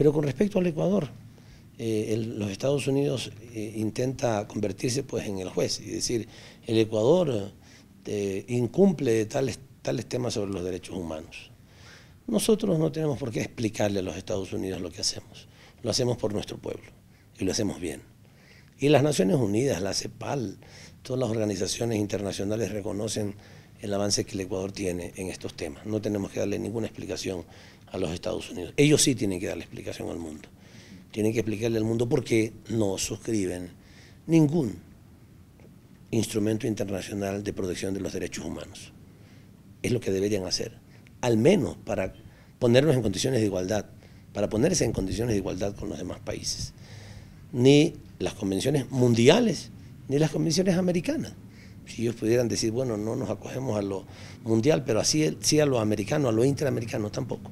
Pero con respecto al Ecuador, eh, los Estados Unidos eh, intenta convertirse pues, en el juez y decir, el Ecuador eh, incumple tales, tales temas sobre los derechos humanos. Nosotros no tenemos por qué explicarle a los Estados Unidos lo que hacemos. Lo hacemos por nuestro pueblo y lo hacemos bien. Y las Naciones Unidas, la CEPAL, todas las organizaciones internacionales reconocen el avance que el Ecuador tiene en estos temas. No tenemos que darle ninguna explicación a los Estados Unidos. Ellos sí tienen que darle explicación al mundo. Tienen que explicarle al mundo por qué no suscriben ningún instrumento internacional de protección de los derechos humanos. Es lo que deberían hacer, al menos para ponernos en condiciones de igualdad, para ponerse en condiciones de igualdad con los demás países. Ni las convenciones mundiales, ni las convenciones americanas si ellos pudieran decir, bueno, no nos acogemos a lo mundial, pero así sí a lo americano, a lo interamericano tampoco.